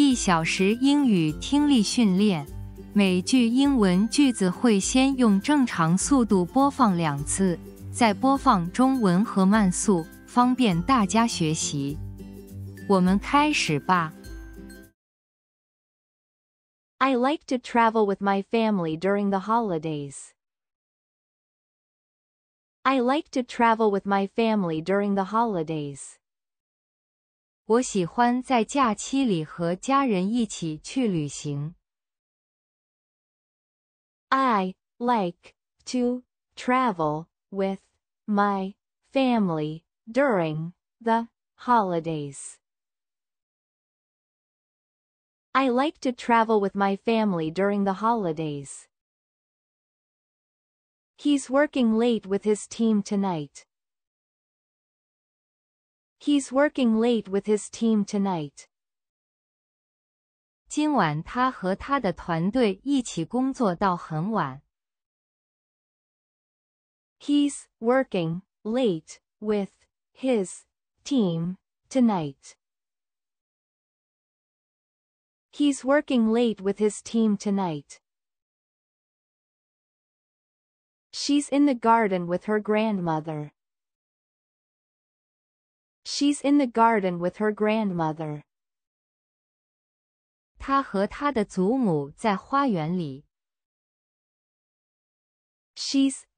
一小时英语听力训练，每句英文句子会先用正常速度播放两次，再播放中文和慢速，方便大家学习。我们开始吧。I like to travel with my family during the holidays. I like to travel with my family during the holidays. 我喜欢在假期里和家人一起去旅行。I like to travel with my family during the holidays. I like to travel with my family during the holidays. He's working late with his team tonight. He's working late with his team tonight. 今晚他和他的团队一起工作到很晚。He's working late with his team tonight. He's working late with his team tonight. She's in the garden with her grandmother. She's in the garden with her grandmother. She's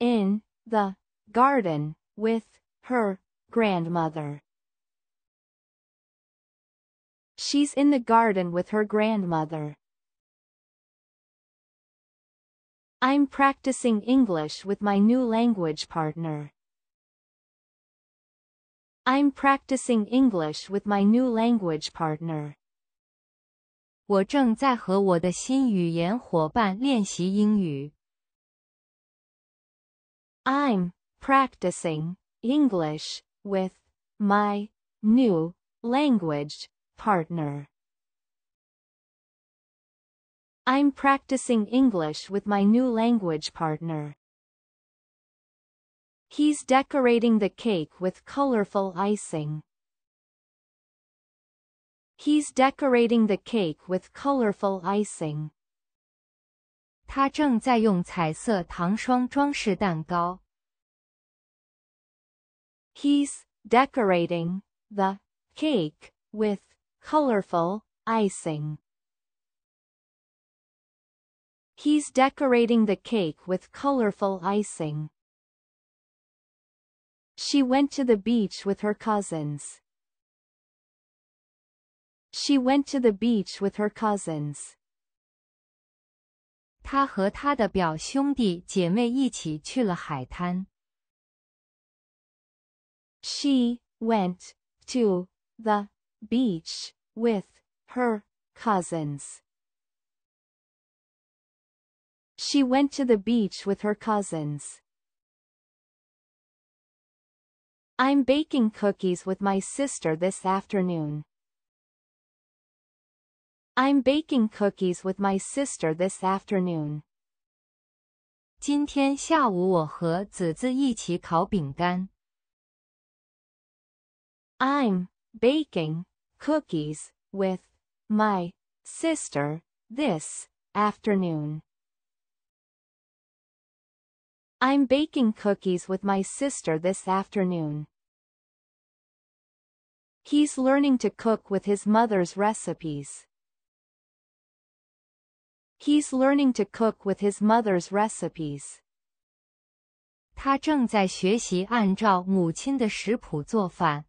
in the garden with her grandmother. She's in the garden with her grandmother. I'm practicing English with my new language partner. I'm practicing English with my new language partner. 我正在和我的新语言伙伴练习英语。I'm practicing English with my new language partner. I'm practicing English with my new language partner. He's decorating the cake with colorful icing. He's decorating the cake with colorful icing. He's decorating the cake with colorful icing. He's decorating the cake with colorful icing. She went to the beach with her cousins. She went to the beach with her cousins. She went to the beach with her cousins. She went to the beach with her cousins. I'm baking cookies with my sister this afternoon. I'm baking cookies with my sister this afternoon. 今天下午我和子子一起烤饼干。am baking cookies with my sister this afternoon. I'm baking cookies with my sister this afternoon. He's learning to cook with his mother's recipes. He's learning to cook with his mother's recipes. 他正在学习按照母亲的食谱做饭。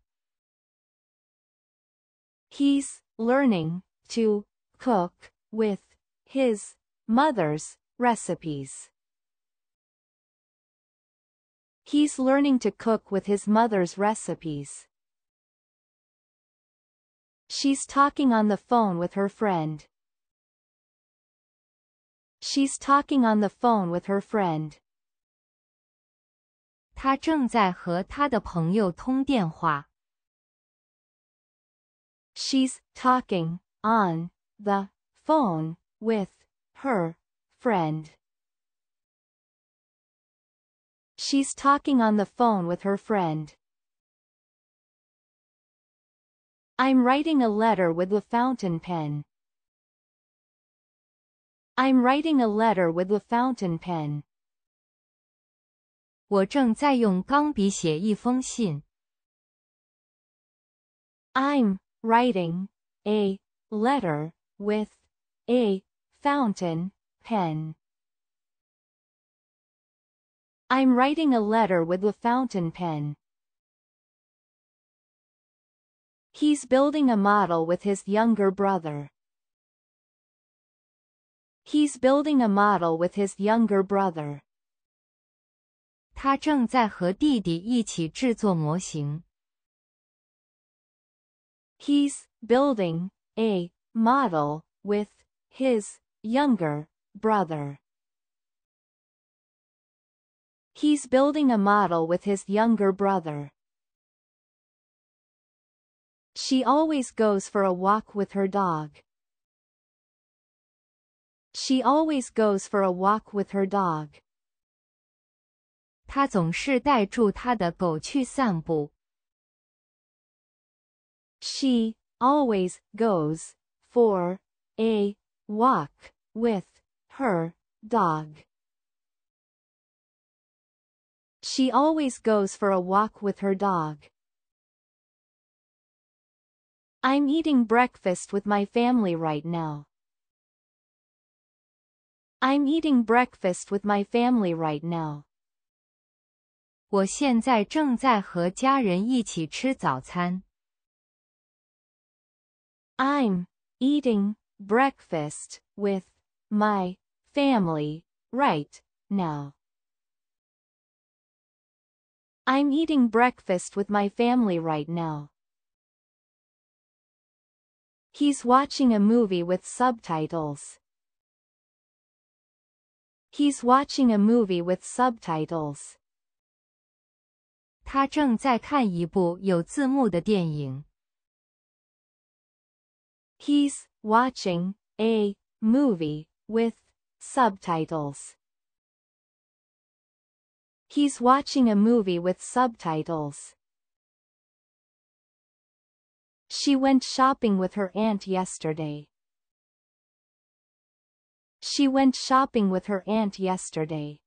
He's learning to cook with his mother's recipes. He's learning to cook with his mother's recipes. She's talking on the phone with her friend. She's talking on the phone with her friend. She's talking on the phone with her friend. She's talking on the phone with her friend. I'm writing a letter with a fountain pen. I'm writing a letter with a fountain pen. i am writing a letter with a fountain pen. I'm writing a letter with a fountain pen. He's building a model with his younger brother. He's building a model with his younger brother. He's building a model with his younger brother. He's building a model with his younger brother. She always goes for a walk with her dog. She always goes for a walk with her dog. She always goes for a walk with her dog. She always goes for a walk with her dog. I'm eating breakfast with my family right now. I'm eating breakfast with my family right now. 我现在正在和家人一起吃早餐。am eating breakfast with my family right now. I'm eating breakfast with my family right now. He's watching a movie with subtitles. He's watching a movie with subtitles. He's watching a movie with subtitles. He's watching a movie with subtitles. She went shopping with her aunt yesterday. She went shopping with her aunt yesterday.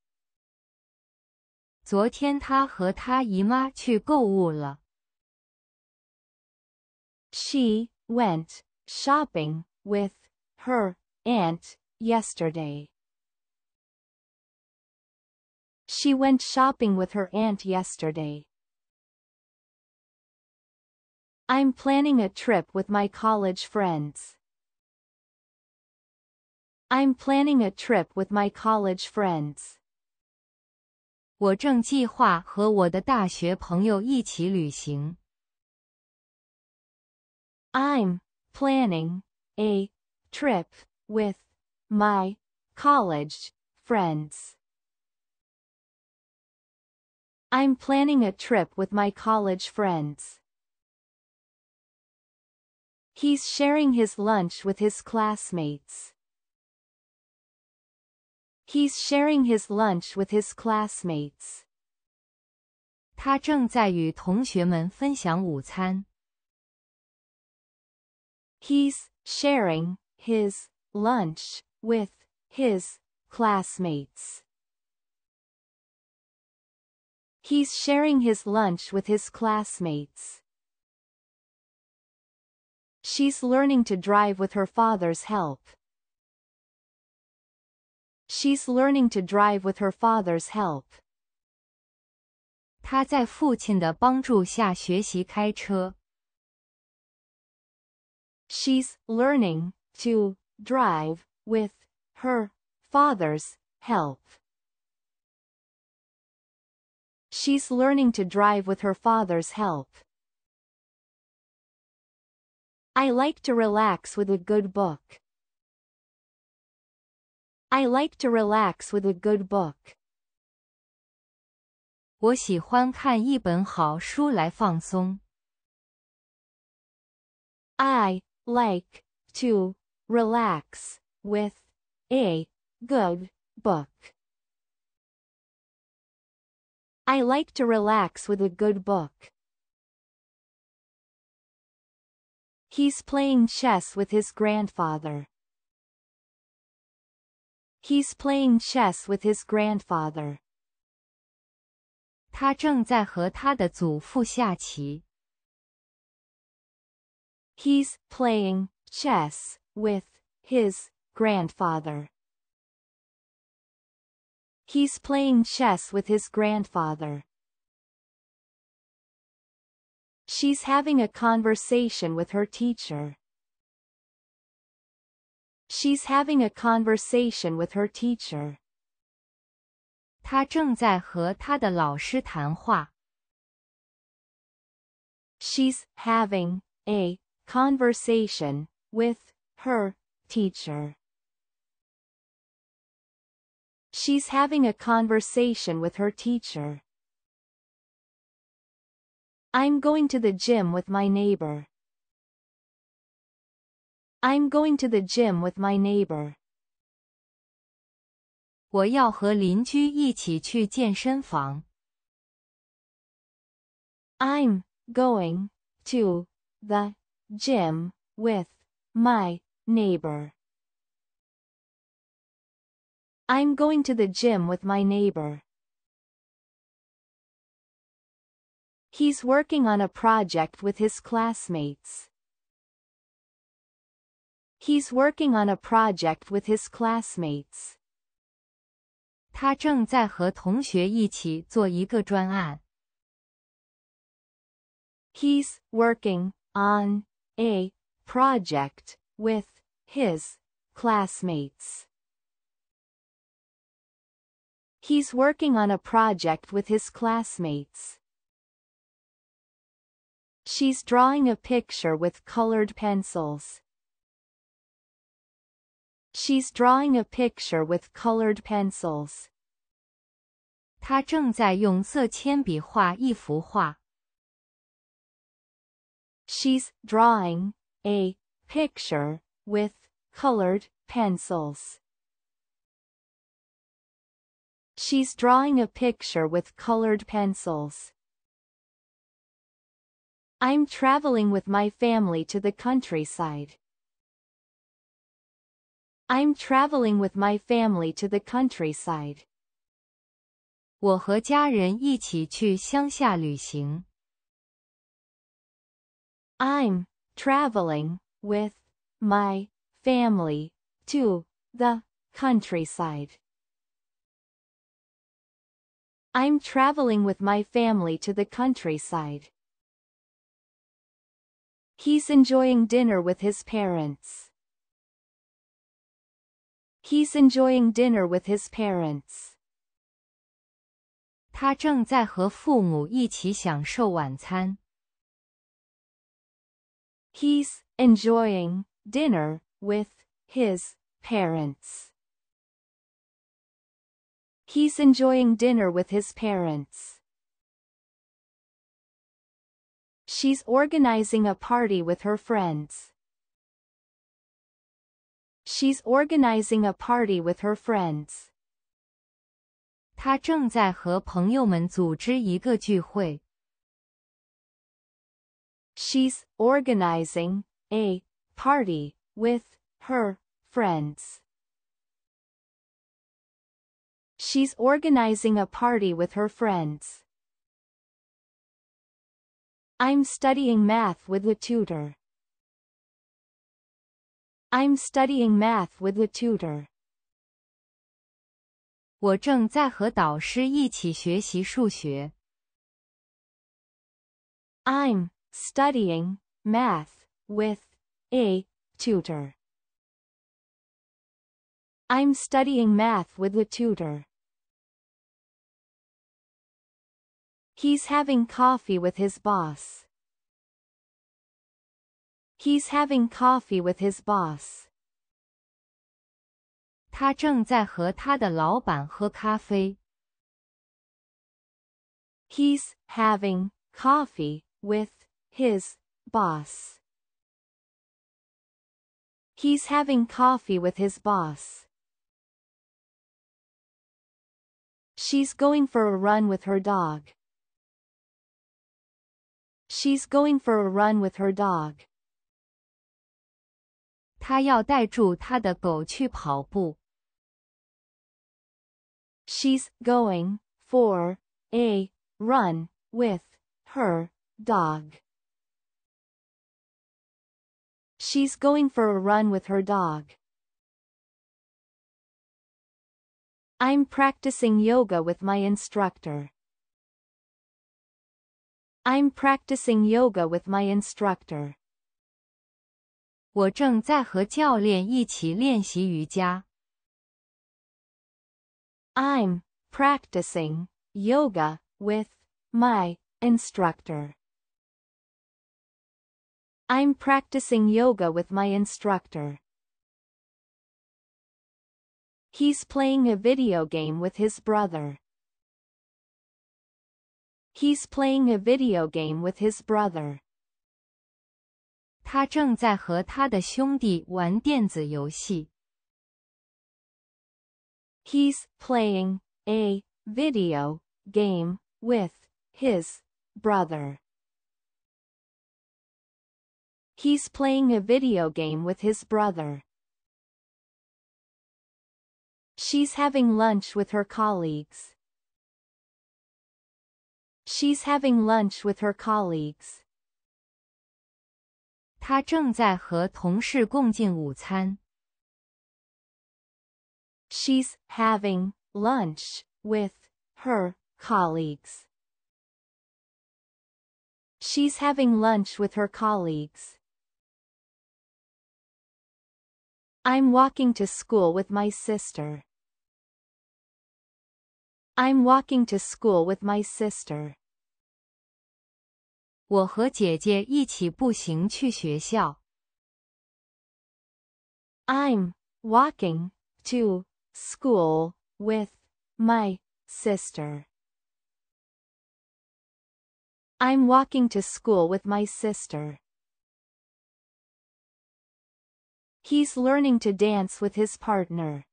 She went shopping with her aunt yesterday. She went shopping with her aunt yesterday. I'm planning a trip with my college friends. I'm planning a trip with my college friends. i am planning a trip with my college friends. I'm planning a trip with my college friends. He's sharing his lunch with his classmates. He's sharing his lunch with his classmates. He's sharing his lunch with his classmates. He's sharing his lunch with his classmates. She's learning to drive with her father's help. She's learning to drive with her father's help. She's learning to drive with her father's help. She's learning to drive with her father's help. I like to relax with a good book. I like to relax with a good book. I like to relax with a good book. I like to relax with a good book. He's playing chess with his grandfather. He's playing chess with his grandfather. He's playing chess with his grandfather. He's playing chess with his grandfather. She's having a conversation with her teacher. She's having a conversation with her teacher. She's having a conversation with her teacher. She's having a conversation with her teacher. I'm going to the gym with my neighbor. I'm going to the gym with my neighbor. i am going to the gym with my neighbor. I'm going to the gym with my neighbor. He's working on a project with his classmates. He's working on a project with his classmates. He's working on a project with his classmates. He's working on a project with his classmates. She's drawing a picture with colored pencils. She's drawing a picture with colored pencils. She's drawing a picture with colored pencils. She's drawing a picture with colored pencils. I'm traveling with my family to the countryside. I'm traveling with my family to the countryside. i am traveling with my family to the countryside. I'm traveling with my family to the countryside. He's enjoying dinner with his parents. He's enjoying dinner with his parents. He's enjoying dinner with his parents. He's enjoying dinner with his parents. She's organizing a party with her friends. She's organizing a party with her friends. She's organizing a party with her friends. She's organizing a party with her friends. I'm studying math with the tutor. I'm studying math with the tutor. i am studying math with a tutor. I'm studying math with the tutor. He's having coffee with his boss. He's having coffee with his boss. He's having coffee with his boss. He's having coffee with his boss. She's going for a run with her dog. She's going for a run with her dog. She's going for a run with her dog. She's going for a run with her dog. I'm practicing yoga with my instructor. I'm practicing yoga with my instructor. i am practicing yoga with my instructor. I'm practicing yoga with my instructor. He's playing a video game with his brother. He's playing a video game with his brother. 他正在和他的兄弟玩电子游戏。He's playing a video game with his brother. He's playing a video game with his brother. She's having lunch with her colleagues. She's having lunch with her colleagues. She's having lunch with her colleagues. She's having lunch with her colleagues. I'm walking to school with my sister. I'm walking to school with my sister. 我和姐姐一起步行去学校。I'm walking to school with my sister. I'm walking to school with my sister. He's learning to dance with his partner.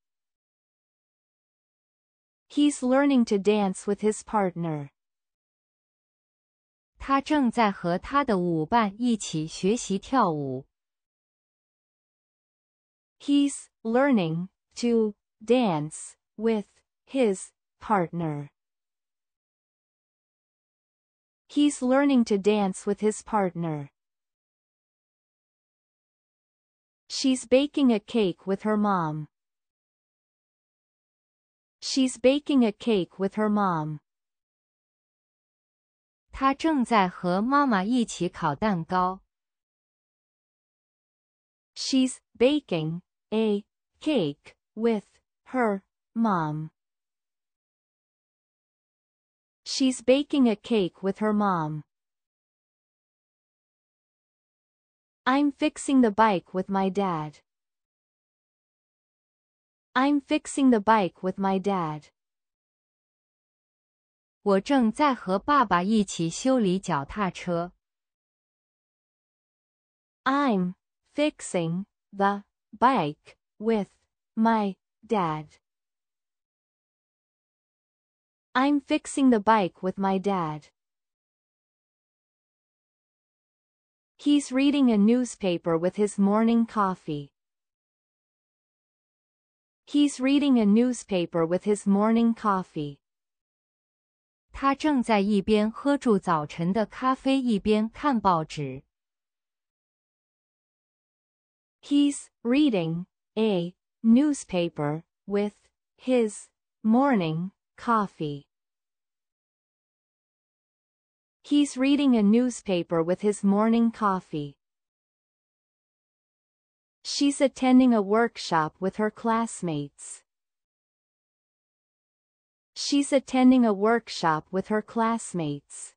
He's learning to dance with his partner. He's learning to dance with his partner. He's learning to dance with his partner. She's baking a cake with her mom. She's baking a cake with her mom. 她正在和妈妈一起烤蛋糕。She's baking a cake with her mom. She's baking a cake with her mom. I'm fixing the bike with my dad. I'm fixing the bike with my dad. 我正在和爸爸一起修理脚踏车。I'm fixing the bike with my dad. I'm fixing the bike with my dad. He's reading a newspaper with his morning coffee. He's reading a newspaper with his morning coffee. He's reading a newspaper with his morning coffee. He's reading a newspaper with his morning coffee. She's attending a workshop with her classmates. She's attending a workshop with her classmates.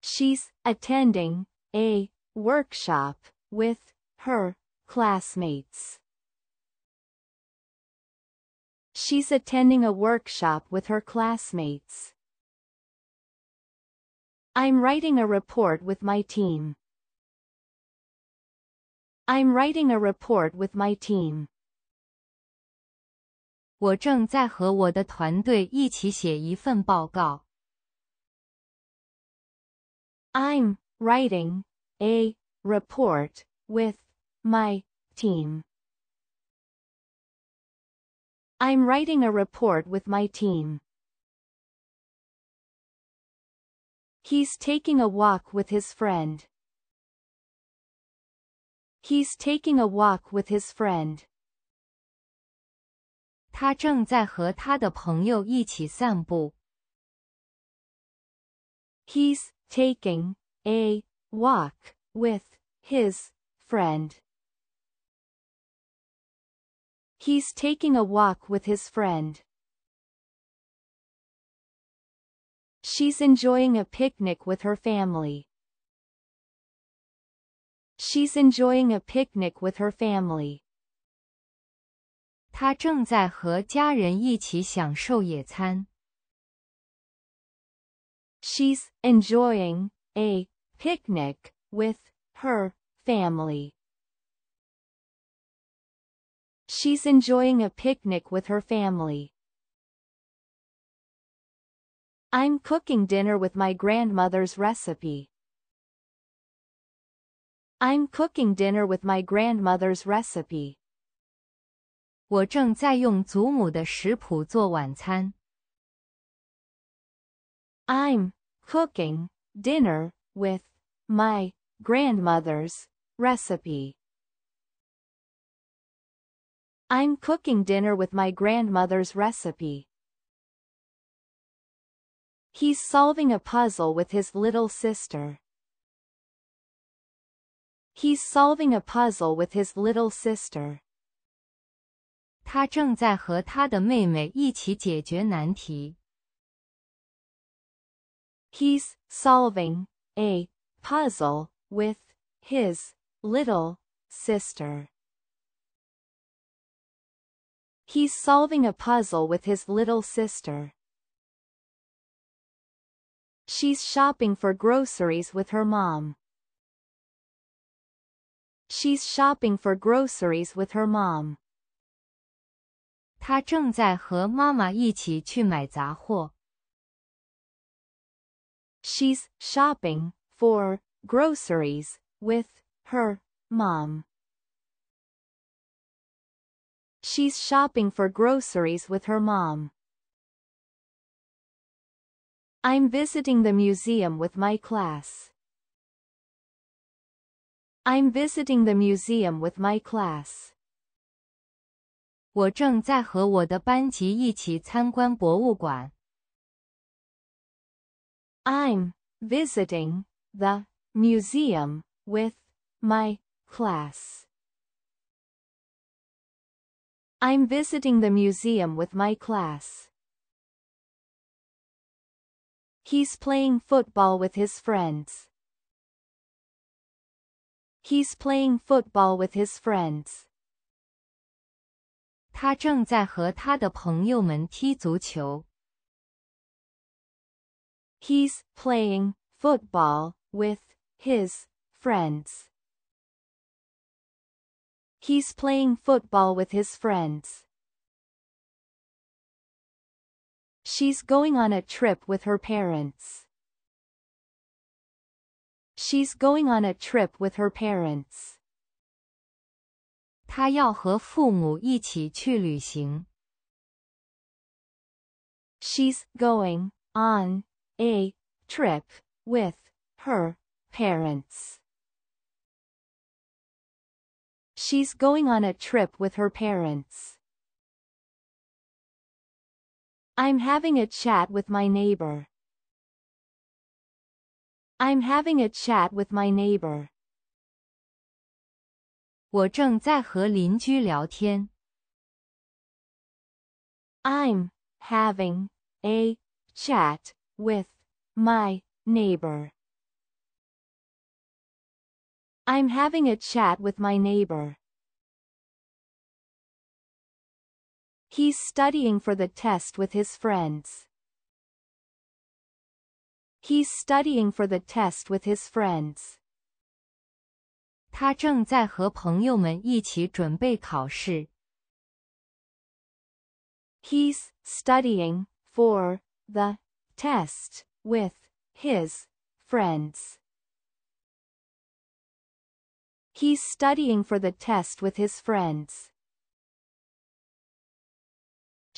She's attending a workshop with her classmates. She's attending a workshop with her classmates. I'm writing a report with my team. I'm writing a report with my team. 我正在和我的团队一起写一份报告。I'm writing a report with my team. I'm writing a report with my team. He's taking a walk with his friend. He's taking a walk with his friend. He's taking a walk with his friend. He's taking a walk with his friend. She's enjoying a picnic with her family. She's enjoying a picnic with her family. She's enjoying a picnic with her family. She's enjoying a picnic with her family. I'm cooking dinner with my grandmother's recipe. I'm cooking dinner with my grandmother's recipe. i am cooking dinner with my grandmother's recipe. I'm cooking dinner with my grandmother's recipe. He's solving a puzzle with his little sister. He's solving a puzzle with his little sister. He's solving a puzzle with his little sister. He's solving a puzzle with his little sister. She's shopping for groceries with her mom. She's shopping for groceries with her mom. She's shopping for groceries with her mom. She's shopping for groceries with her mom. I'm visiting the museum with my class. I'm visiting the museum with my class. i am visiting the museum with my class. I'm visiting the museum with my class. He's playing football with his friends. He's playing football with his friends. He's playing football with his friends. He's playing football with his friends. She's going on a trip with her parents. She's going on a trip with her parents. She's going on a trip with her parents. She's going on a trip with her parents. I'm having a chat with my neighbor. I'm having a chat with my neighbor. i am having a chat with my neighbor. I'm having a chat with my neighbor. He's studying for the test with his friends. He's studying for the test with his friends. He's studying for the test with his friends. He's studying for the test with his friends.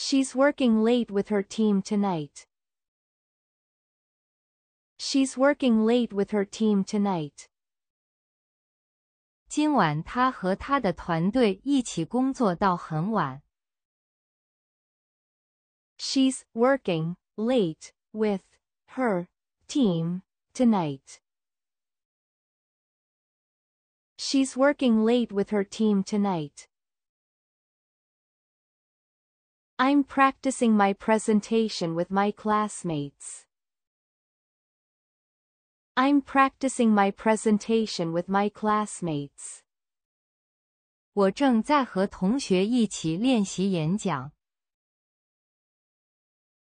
She's working late with her team tonight. She's working late with her team tonight. She's working late with her team tonight. She's working late with her team tonight. I'm practicing my presentation with my classmates. I'm practicing my presentation with my classmates. 我正在和同学一起练习演讲.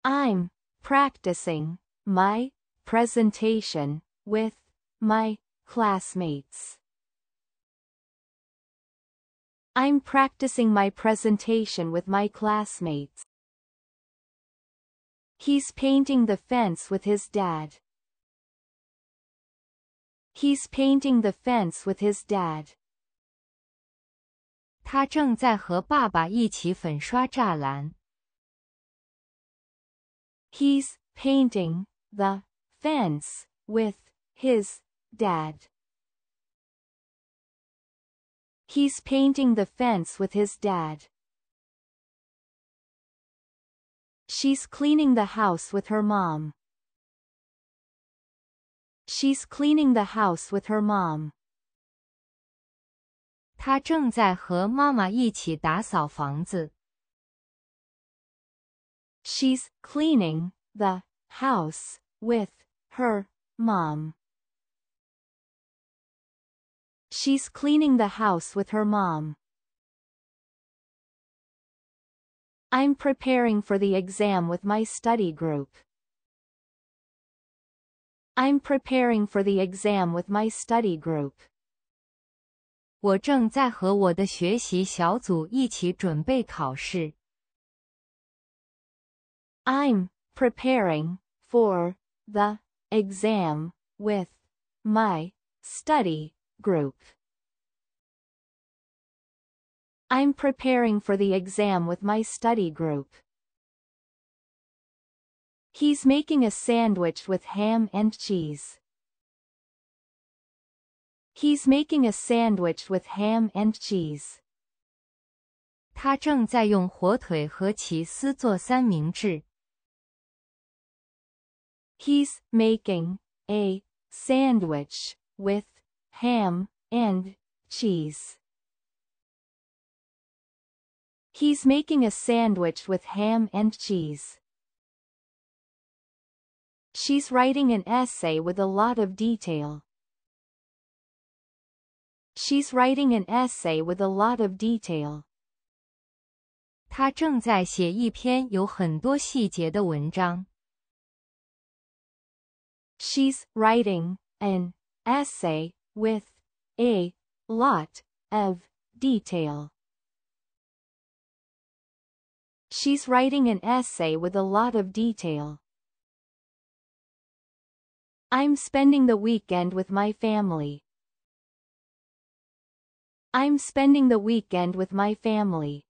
i am practicing my presentation with my classmates. I'm practicing my presentation with my classmates. He's painting the fence with his dad. He's painting the fence with his dad. He's painting the fence with his dad. He's painting the fence with his dad. She's cleaning the house with her mom. She's cleaning the house with her mom. She's cleaning the house with her mom. She's cleaning the house with her mom. I'm preparing for the exam with my study group. I'm preparing for the exam with my study group. 我正在和我的学习小组一起准备考试. i am preparing for the exam with my study group. I'm preparing for the exam with my study group. He's making a sandwich with ham and cheese. He's making a sandwich with ham and cheese. He's making a sandwich with ham, and cheese. He's making a sandwich with ham and cheese. She's writing an essay with a lot of detail. She's writing an essay with a lot of detail. 她正在写一篇有很多细节的文章。She's writing an essay with a lot of detail. She's writing an essay with a lot of detail. I'm spending the weekend with my family. I'm spending the weekend with my family.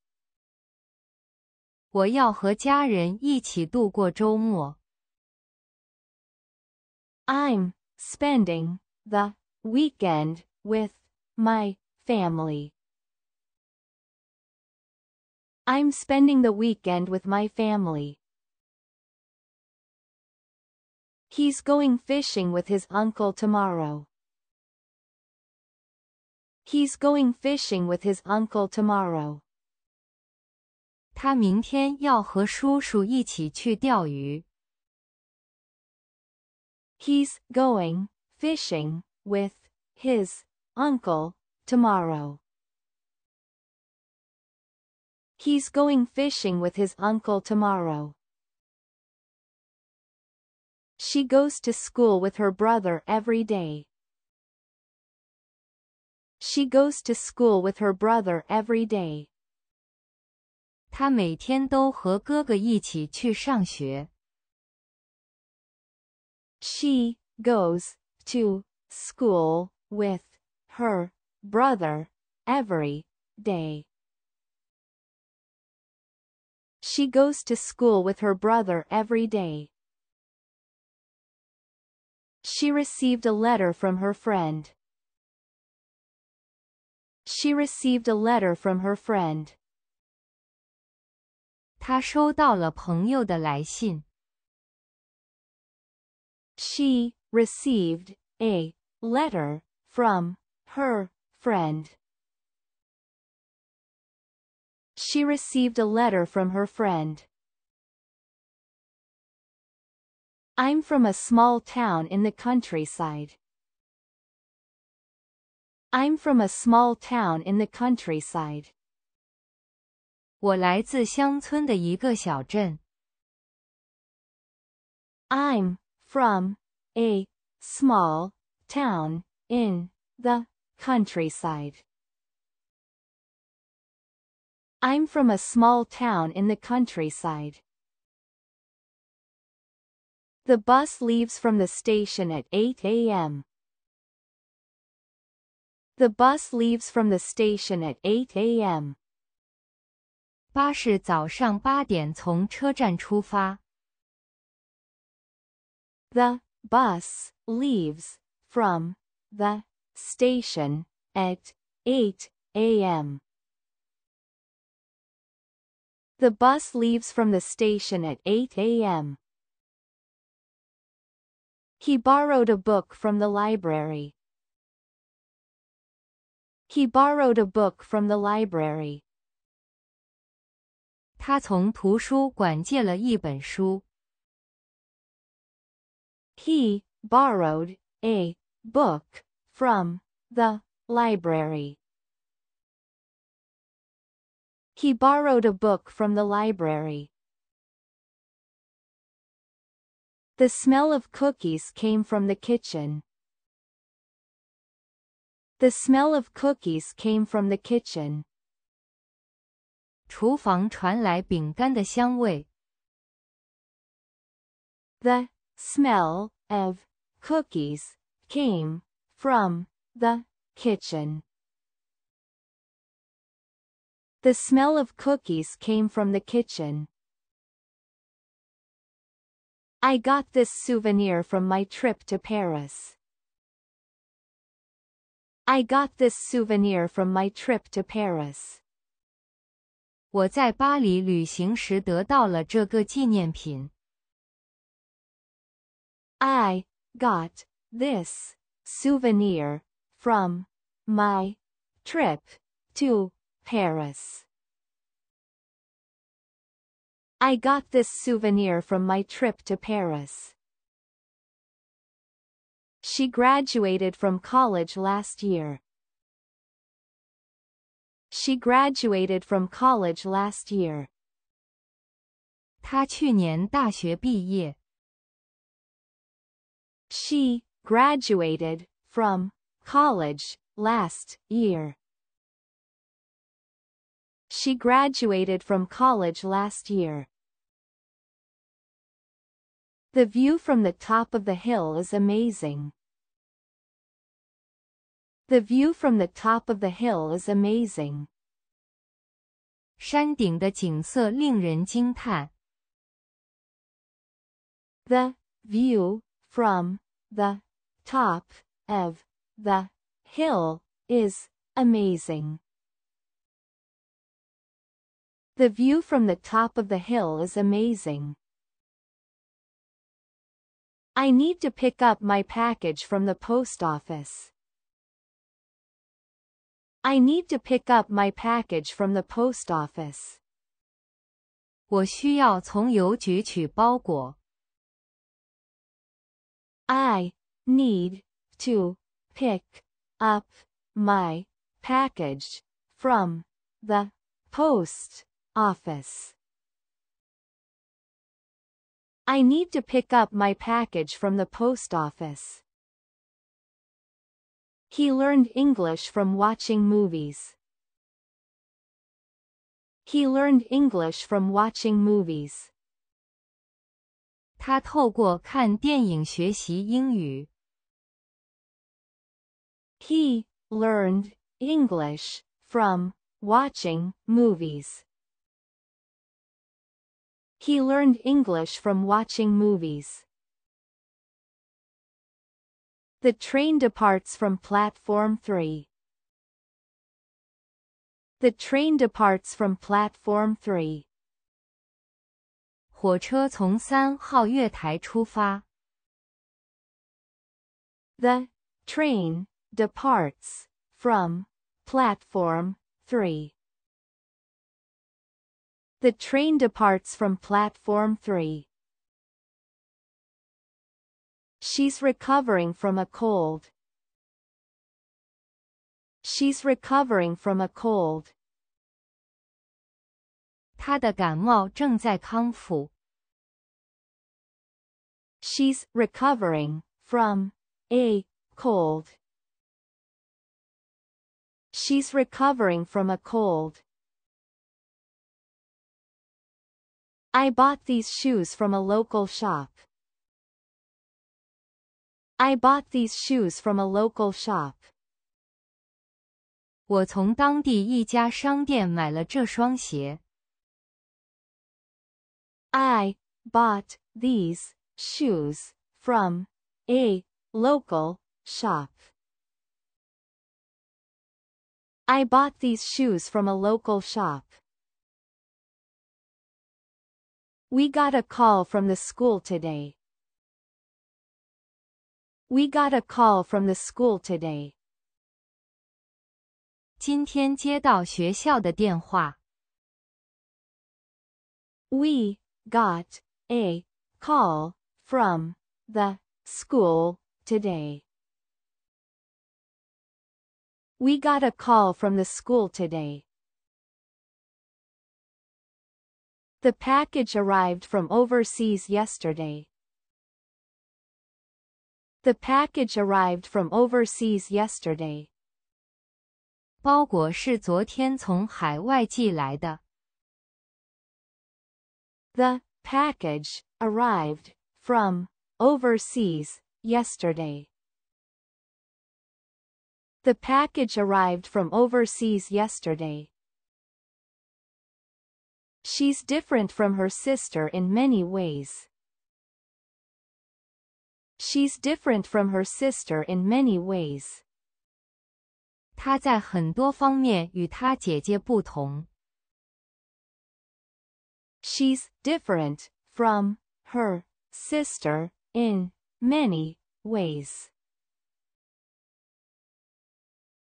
我要和家人一起度过周末。I'm spending the weekend with my family. I'm spending the weekend with my family. He's going fishing with his uncle tomorrow. He's going fishing with his uncle tomorrow. 他明天要和叔叔一起去钓鱼。He's going fishing with his uncle tomorrow. He's going fishing with his uncle tomorrow. She goes to school with her brother every day. She goes to school with her brother every day. 她每天都和哥哥一起去上学。She goes to school with her brother every day. She goes to school with her brother every day. She received a letter from her friend. She received a letter from her friend. 她收到了朋友的来信。She received a letter, from, her, friend. She received a letter from her friend. I'm from a small town in the countryside. I'm from a small town in the countryside. i am from a small town, in the countryside. I'm from a small town in the countryside. The bus leaves from the station at 8 a.m. The bus leaves from the station at 8 a.m. 巴士早上八点从车站出发。The bus leaves from the station at 8 a.m. The bus leaves from the station at 8 a.m. He borrowed a book from the library. He borrowed a book from the library. 他从图书馆借了一本书。He borrowed a book from the library. He borrowed a book from the library. The smell of cookies came from the kitchen. The smell of cookies came from the kitchen. The smell of cookies came from the kitchen. The smell of cookies came from the kitchen. I got this souvenir from my trip to Paris. I got this souvenir from my trip to Paris. 我在巴黎旅行时得到了这个纪念品。I got this souvenir from my trip to Paris. I got this souvenir from my trip to Paris. She graduated from college last year. She graduated from college last year. 她去年大学毕业。She graduated from college last year. She graduated from college last year. The view from the top of the hill is amazing. The view from the top of the hill is amazing. The view from the top of the hill is amazing. The view from the top of the hill is amazing. I need to pick up my package from the post office. I need to pick up my package from the post office. 我需要从邮局取包裹。I need to pick up my package from the post office. I need to pick up my package from the post office. He learned English from watching movies. He learned English from watching movies. 他透过看电影学习英语。he learned English from watching movies. He learned English from watching movies. The train departs from platform 3. The train departs from platform 3. 火车从三号月台出发。The train departs from platform 3. The train departs from platform 3. She's recovering from a cold. She's recovering from a cold. She's recovering from a cold. She's recovering from a cold. I bought these shoes from a local shop. I bought these shoes from a local shop. 我从当地一家商店买了这双鞋. I bought these shoes from a local shop. I bought these shoes from a local shop. We got a call from the school today. We got a call from the school today. We got a call from the school today. We got a call from the school today. The package arrived from overseas yesterday. The package arrived from overseas yesterday. The package arrived from overseas yesterday. The package arrived from overseas yesterday. She's different from her sister in many ways. She's different from her sister in many ways. She's different from her sister in many ways.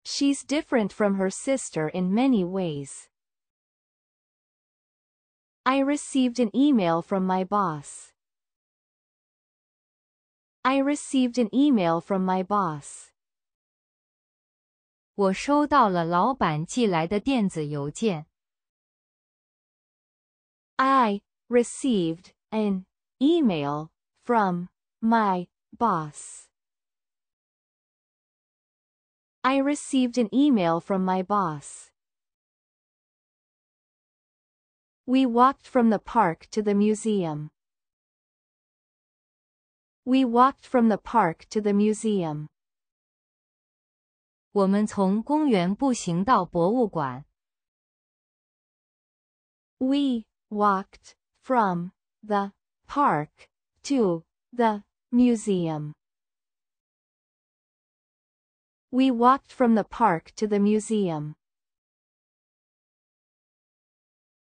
She's different from her sister in many ways. I received an email from my boss. I received an email from my boss. 我收到了老板寄来的电子邮件。I received an email from my boss. I received an email from my boss. We walked from the park to the museum. We walked from the park to the museum. We walked from the park to the museum. We walked from the park to the museum.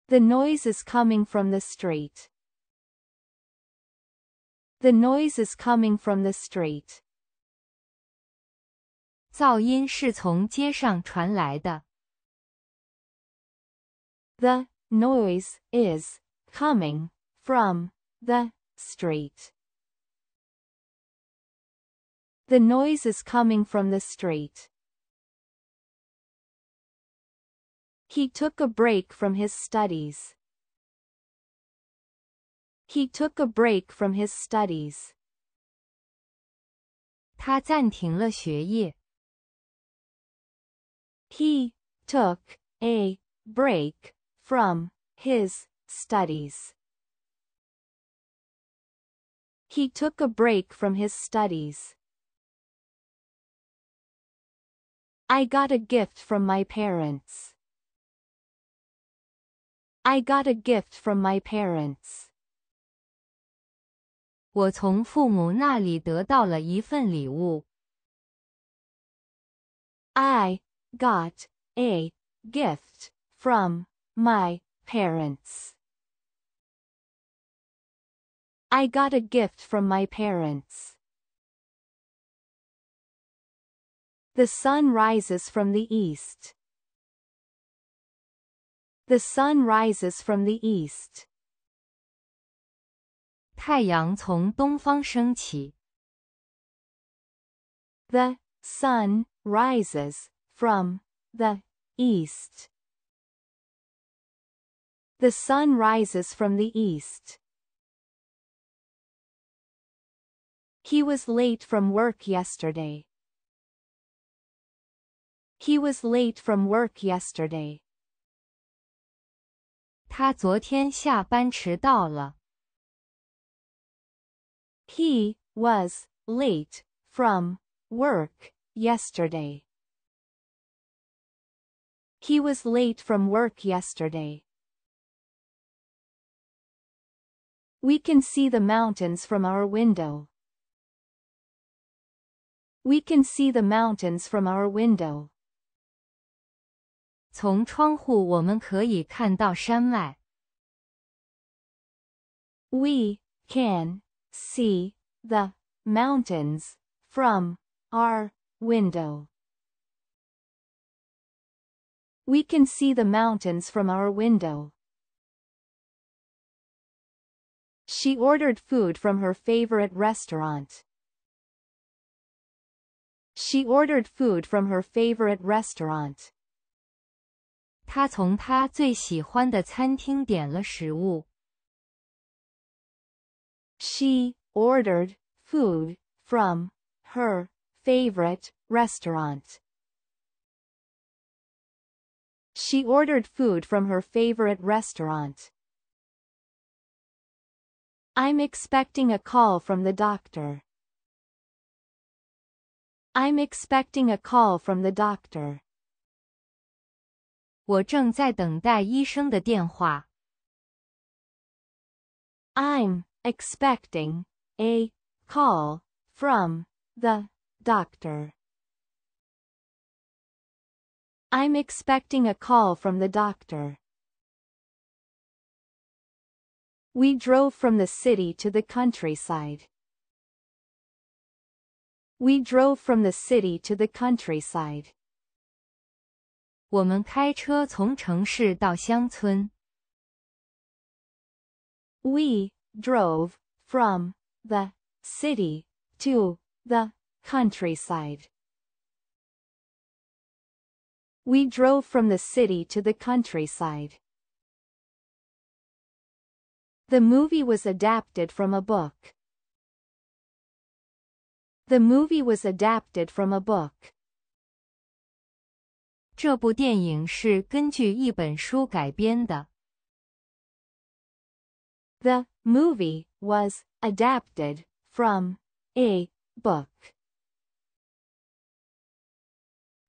The noise is coming from the street. The noise is coming from the street. The noise is coming from the street. The noise is coming from the street. He took a break from his studies. He took a break from his studies. He took a break from his studies. He took a break from his studies. I got a gift from my parents. I got a gift from my parents. 我从父母那里得到了一份礼物. I got a gift from my parents. I got a gift from my parents. The sun rises from the east. The sun rises from the east. The sun rises from the east. The sun rises from the east. He was late from work yesterday. He was late from work yesterday. 他昨天下班迟到了。He was late from work yesterday. He was late from work yesterday. We can see the mountains from our window. We can see the mountains from our window. 从窗户我们可以看到山外。We can see the mountains from our window. We can see the mountains from our window. She ordered food from her favorite restaurant. She ordered food from her favorite restaurant. 他从他最喜欢的餐厅点了食物。She ordered food from her favorite restaurant. She ordered food from her favorite restaurant. I'm expecting a call from the doctor. I'm expecting a call from the doctor. 我正在等待医生的电话。I'm expecting a call from the doctor. I'm expecting a call from the doctor. We drove from the city to the countryside. We drove from the city to the countryside. 我们开车从城市到乡村。We drove from the city to the countryside. We drove from the city to the countryside. The movie was adapted from a book. The movie was adapted from a book. 这部电影是根据一本书改编的。The movie was adapted from a book.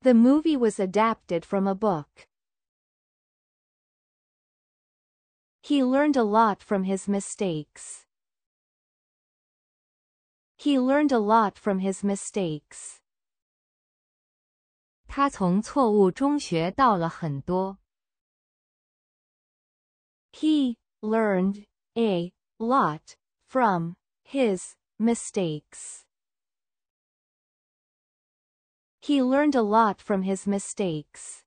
The movie was adapted from a book. He learned a lot from his mistakes. He learned a lot from his mistakes. 他从错误中学到了很多。He learned a lot from his mistakes. He learned a lot from his mistakes.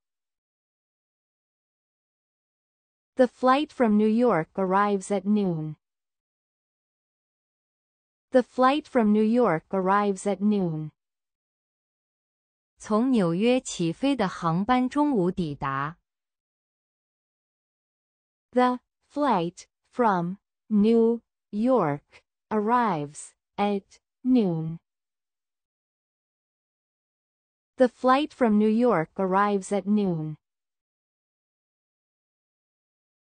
The flight from New York arrives at noon. The flight from New York arrives at noon. 从纽约起飞的航班中午抵达。The flight from New York arrives at noon. The flight from New York arrives at noon.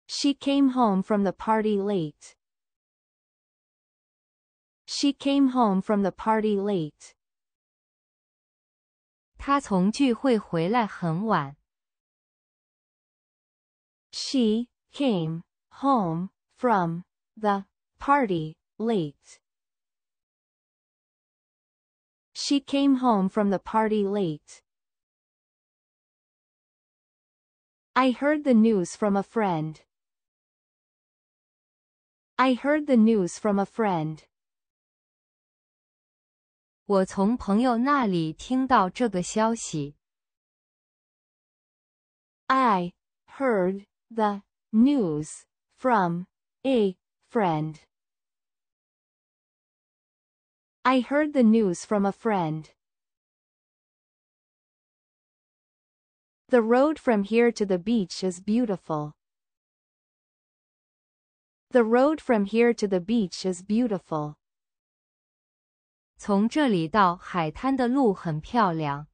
She came home from the party late. She came home from the party late. 她从聚会回来很晚。She came home from the party late. She came home from the party late. I heard the news from a friend. I heard the news from a friend. 我从朋友那里听到这个消息。I heard the news from a friend. I heard the news from a friend. The road from here to the beach is beautiful. The road from here to the beach is beautiful. 从这里到海滩的路很漂亮。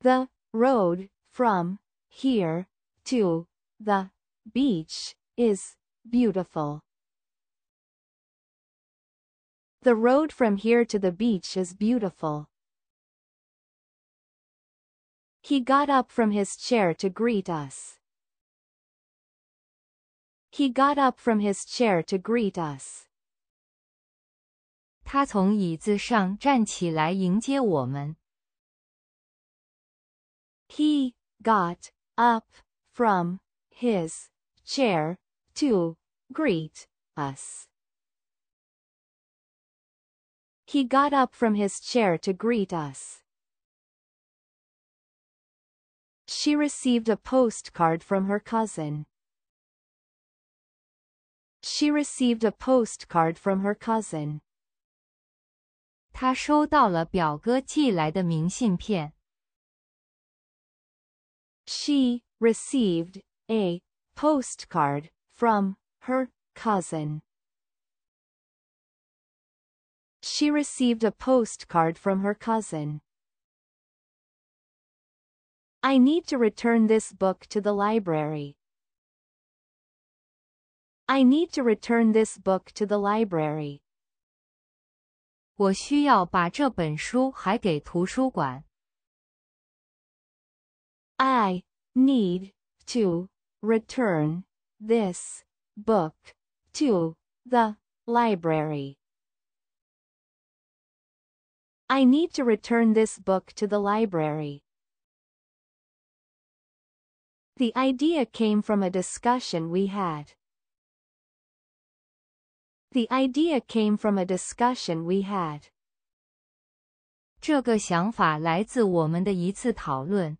The road from here to the beach is beautiful. The road from here to the beach is beautiful. He got up from his chair to greet us. He got up from his chair to greet us. 他从椅子上站起来迎接我们。He got up from his chair to greet us. He got up from his chair to greet us. She received a postcard from her cousin. She received a postcard from her cousin. 他收到了表哥寄来的明信片。She received a postcard from her cousin. She received a postcard from her cousin. I need to return this book to the library. I need to return this book to the library. 我需要把这本书还给图书馆。I need to return this book to the library. I need to return this book to the library. The idea came from a discussion we had. The idea came from a discussion we had. 这个想法来自我们的一次讨论。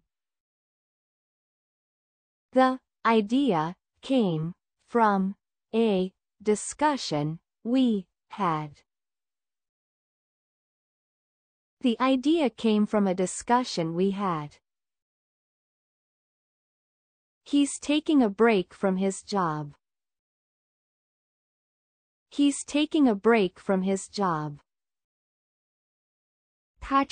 The idea came from a discussion we had. The idea came from a discussion we had. He's taking a break from his job. He's taking a break from his job. He's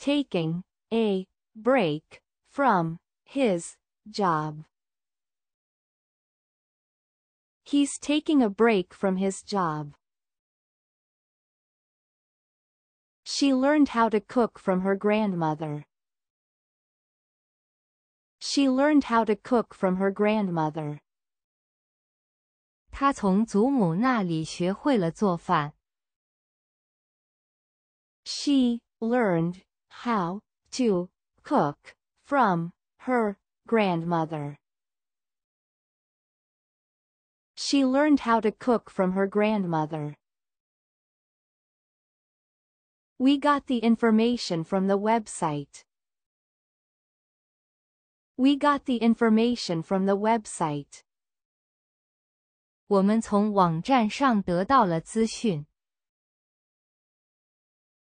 taking a break from his job. He's taking a break from his job. She learned how to cook from her grandmother. She learned how to cook from her grandmother. 他从祖母那里学会了做饭。She learned how to cook from her grandmother. She learned how to cook from her grandmother. We got the information from the website. We got the information from the website. 我们从网站上得到了资讯。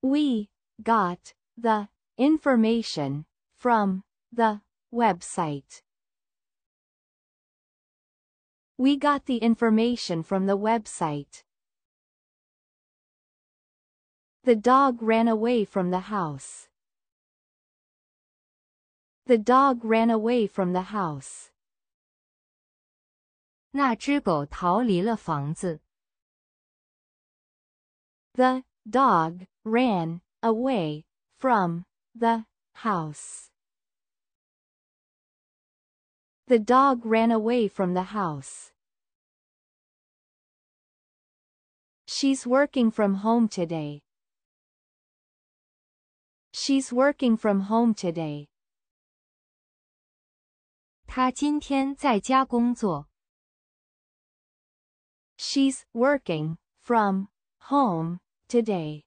We got the information from the website. We got the information from the website. The dog ran away from the house. The dog ran away from the house. 那只狗逃离了房子。The dog ran away from the house. The dog ran away from the house. She's working from home today. She's working from home today. 她今天在家工作。She's working from home today.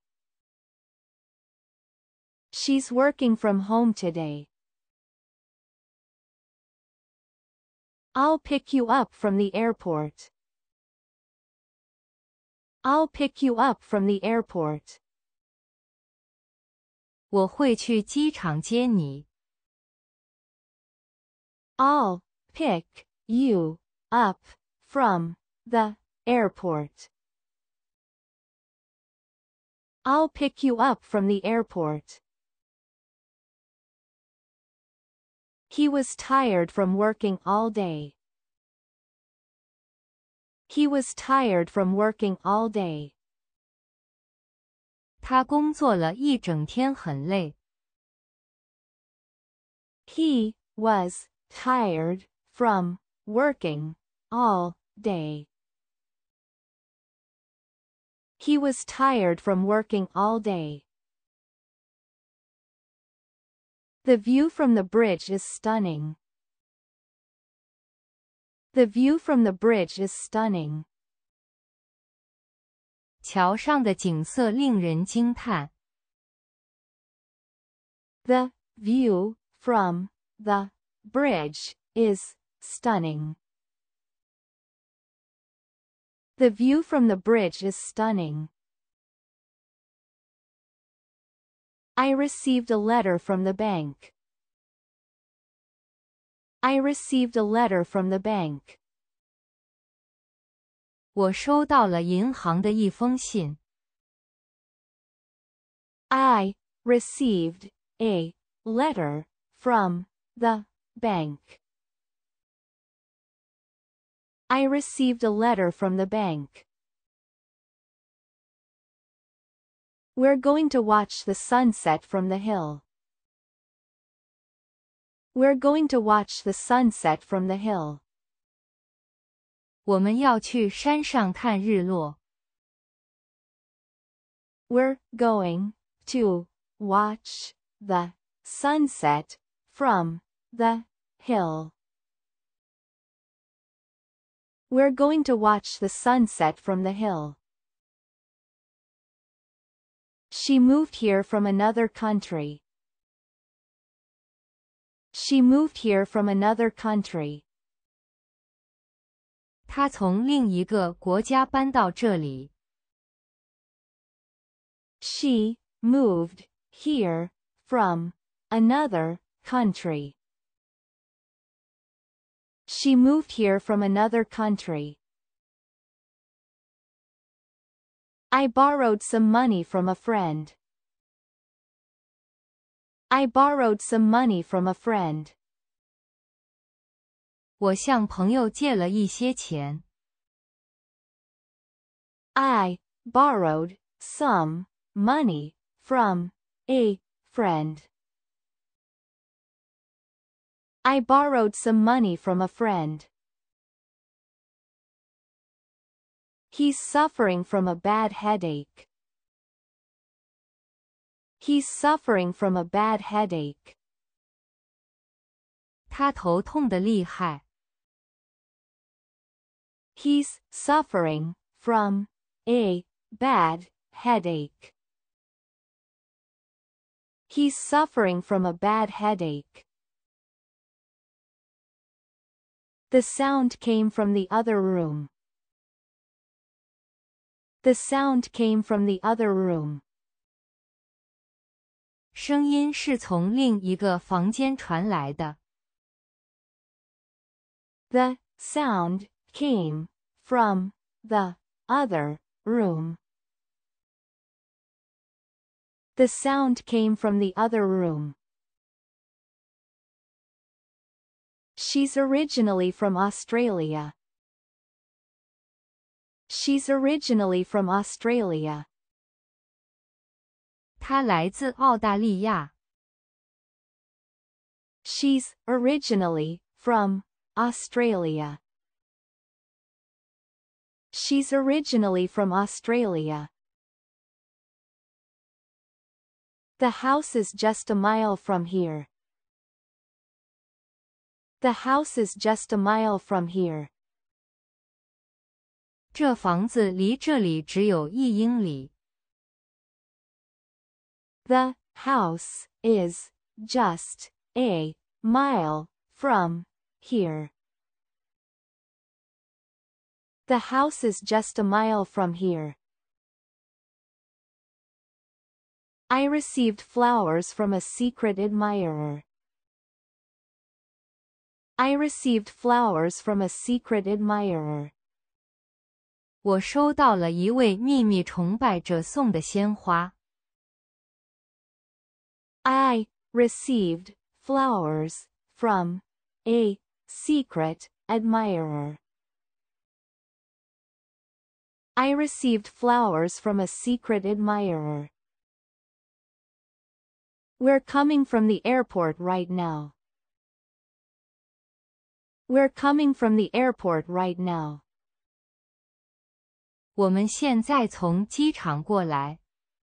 She's working from home today. I'll pick you up from the airport. I'll pick you up from the airport. i will pick you up from the Airport. I'll pick you up from the airport. He was tired from working all day. He was tired from working all day. He was tired from working all day. He was tired from working all day. The view from the bridge is stunning. The view from the bridge is stunning. The view from the bridge is stunning. The view from the bridge is stunning. I received a letter from the bank. I received a letter from the bank. I received a letter from the bank. I received a letter from the bank. We're going to watch the sunset from the hill. We're going to watch the sunset from the hill. we are going to watch the sunset from the hill. We're going to watch the sunset from the hill. She moved here from another country. She moved here from another country. She moved here from another country. She moved here from another country. I borrowed some money from a friend. I borrowed some money from a friend. I borrowed some money from a friend. I borrowed some money from a friend. He's suffering from a bad headache. He's suffering from a bad headache. He's suffering from a bad headache. He's suffering from a bad headache. The sound came from the other room. The sound came from the other room. sound came from the other room. The sound came from the other room. She's originally from Australia. She's originally from Australia. She's originally from Australia. She's originally from Australia. The house is just a mile from here. The house is just a mile from here. 这房子离这里只有一英里。The house is just a mile from here. The house is just a mile from here. I received flowers from a secret admirer. I received flowers from a secret admirer. 我收到了一位秘密崇拜者送的鲜花。I received flowers from a secret admirer. I received flowers from a secret admirer. We're coming from the airport right now. We're coming from the airport right now. we are coming from the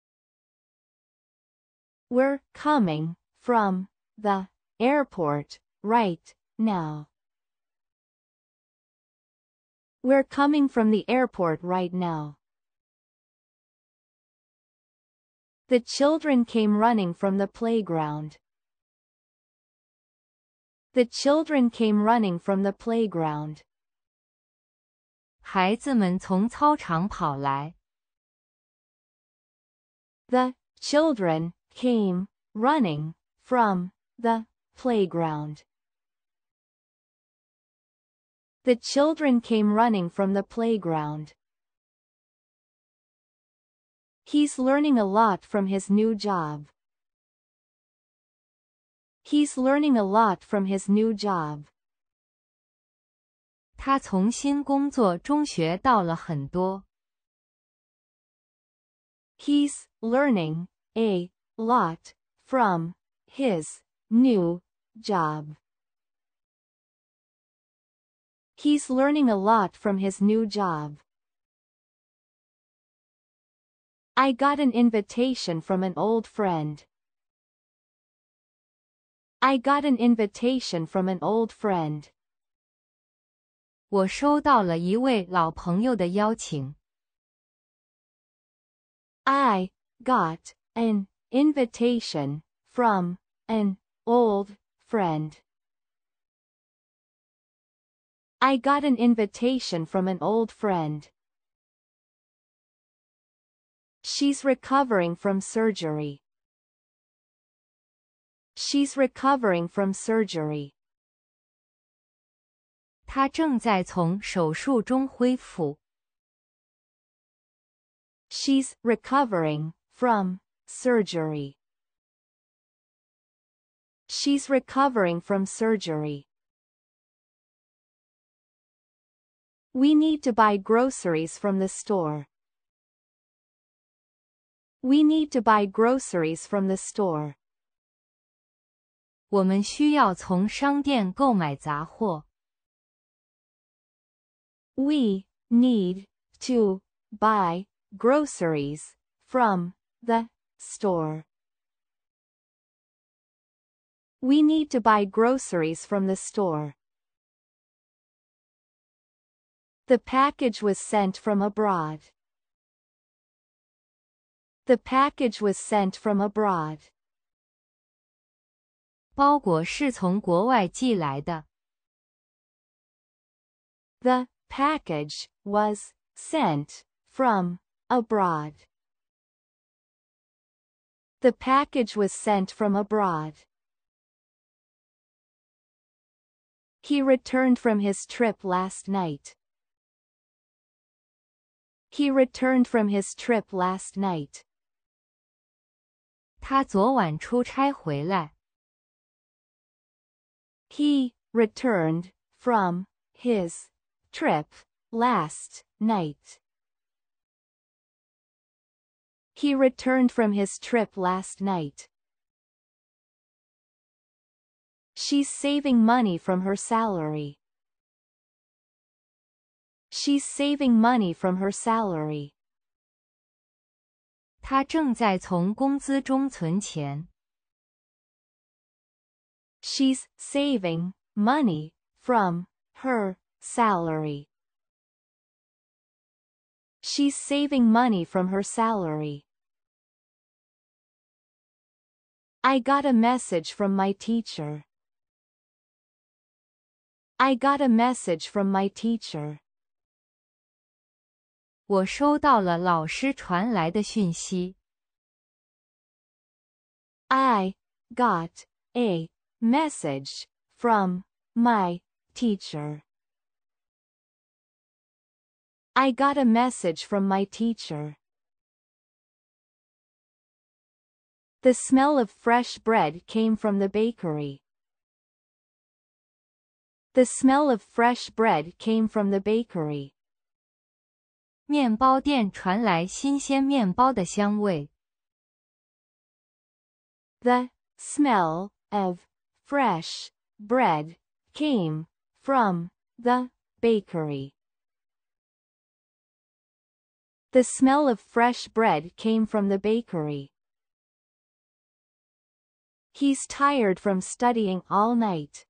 airport right now. We're coming from the airport right now. The children came running from the playground. The children came running from the playground. 孩子们从操场跑来。The children came running from the playground. The children came running from the playground. He's learning a lot from his new job. He's learning a lot from his new job. 他从新工作中学到了很多。He's learning a lot from his new job. He's learning a lot from his new job. I got an invitation from an old friend. I got an invitation from an old friend. I got an invitation from an old friend. I got an invitation from an old friend. She's recovering from surgery. She's recovering from surgery. She's recovering from surgery. She's recovering from surgery. We need to buy groceries from the store. We need to buy groceries from the store. 我们需要从商店购买杂货。We need to buy groceries from the store. We need to buy groceries from the store. The package was sent from abroad. The package was sent from abroad. 包裹是从国外寄来的。The package was sent from abroad. The package was sent from abroad. He returned from his trip last night. He returned from his trip last night. 他昨晚出差回来。he returned from his trip last night. He returned from his trip last night. She's saving money from her salary. She's saving money from her salary. 她正在从工资中存钱。She's saving money from her salary. She's saving money from her salary. I got a message from my teacher. I got a message from my teacher. 我收到了老师传来的讯息。I got a Message from my teacher. I got a message from my teacher. The smell of fresh bread came from the bakery. The smell of fresh bread came from the bakery. 面包店传来新鲜面包的香味。The smell of fresh bread came from the bakery. The smell of fresh bread came from the bakery. He's tired from studying all night.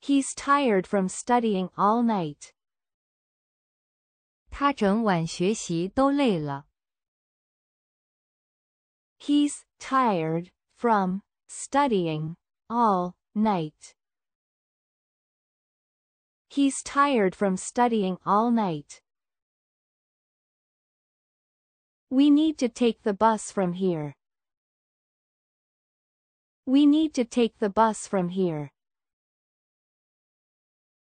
He's tired from studying all night. 他整晚学习都累了。He's tired from studying all night. He's tired from studying all night. We need to take the bus from here. We need to take the bus from here.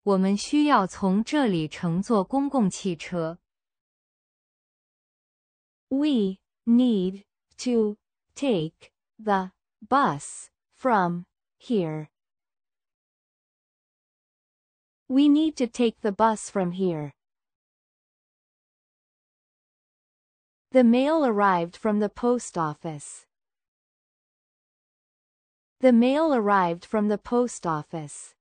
We need to take the bus, from, here. We need to take the bus from here. The mail arrived from the post office. The mail arrived from the post office.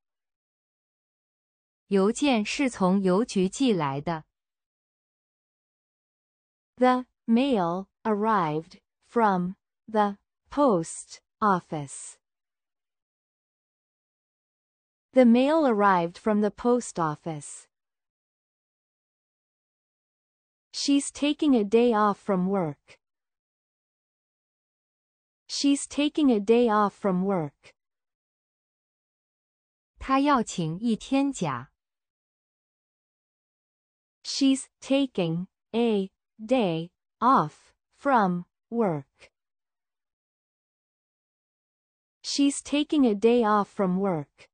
The mail arrived from the post office. The mail arrived from the post office. She's taking a day off from work. She's taking a day off from work. She's taking a day off from work. She's taking a day off from work.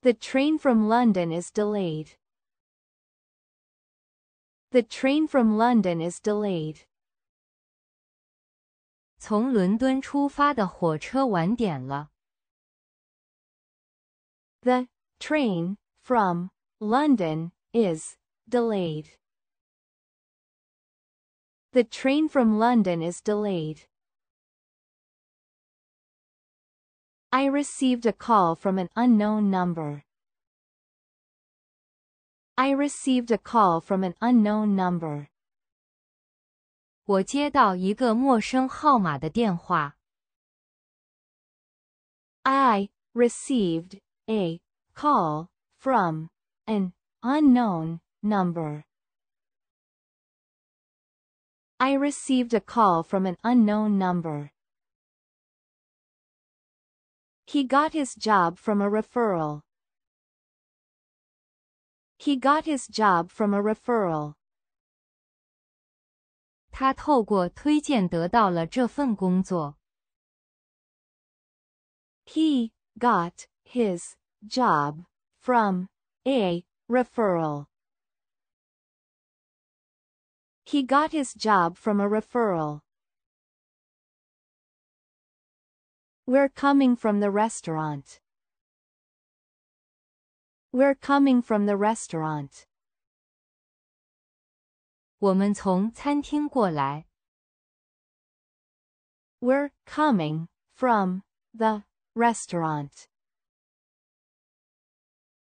The train from London is delayed. The train from London is delayed. 从伦敦出发的火车晚点了。The train from London is delayed. The train from London is delayed. I received a call from an unknown number. I received a call from an unknown number. I received a call from an unknown number. I received a call from an unknown number. He got his job from a referral. He got his job from a referral. He got his job from a referral. He got his job from a referral. We're coming from the restaurant. We're coming from the restaurant. we are coming from the restaurant.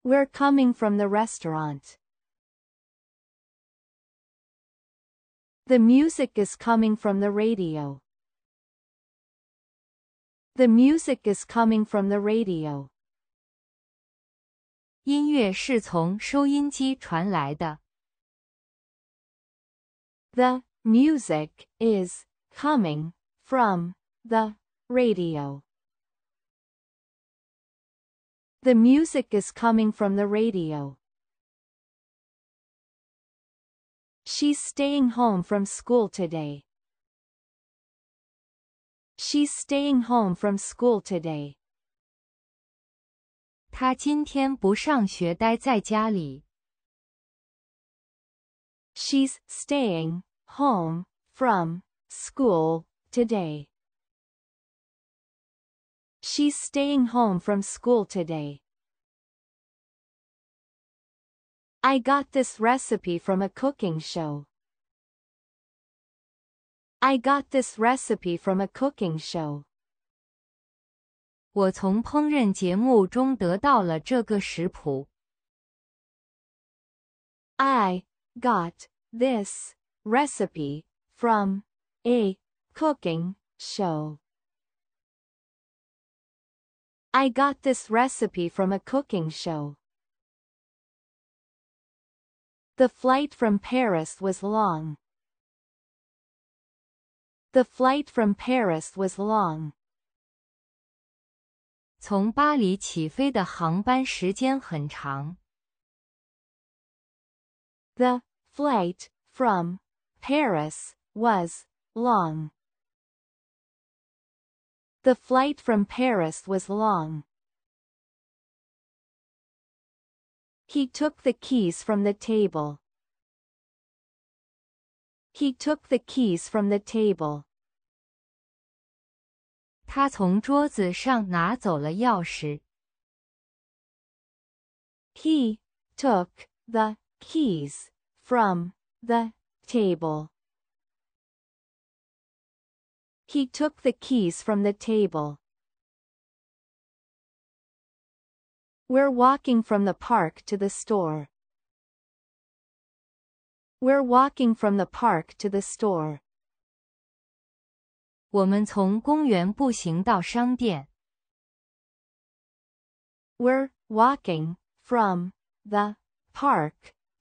We're coming from the restaurant. The music is coming from the radio. The music is coming from the radio. 音乐是从收音机传来的。The music is coming from the radio. The music is coming from the radio. She's staying home from school today. She's staying home from school today. She's staying home from school today. She's staying home from school today. I got this recipe from a cooking show. I got this recipe from a cooking show. I got this recipe from a cooking show. I got this recipe from a cooking show. The flight from Paris was long. The flight from Paris was long. 从巴黎起飞的航班时间很长。The flight from Paris was long. The flight from Paris was long. He took the keys from the table. He took the keys from the table. 他从桌子上拿走了钥匙。He took the keys from the table. He took the keys from the table. We're walking from the park to the store. We're walking from the park to the store. 我们从公园步行到商店。We're walking from the park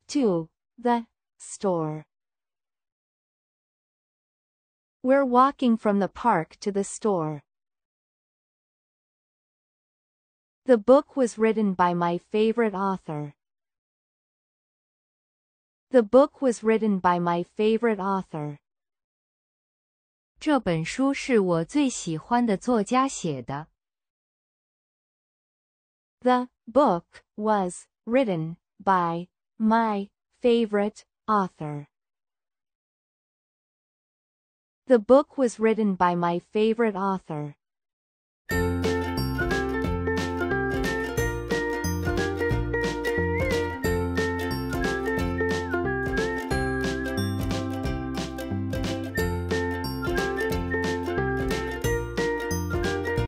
to the store. We're walking from the park to the store. The book was written by my favorite author. The book was written by my favorite author. 这本书是我最喜欢的作家写的。The book was written by my favorite author. The book was written by my favorite author.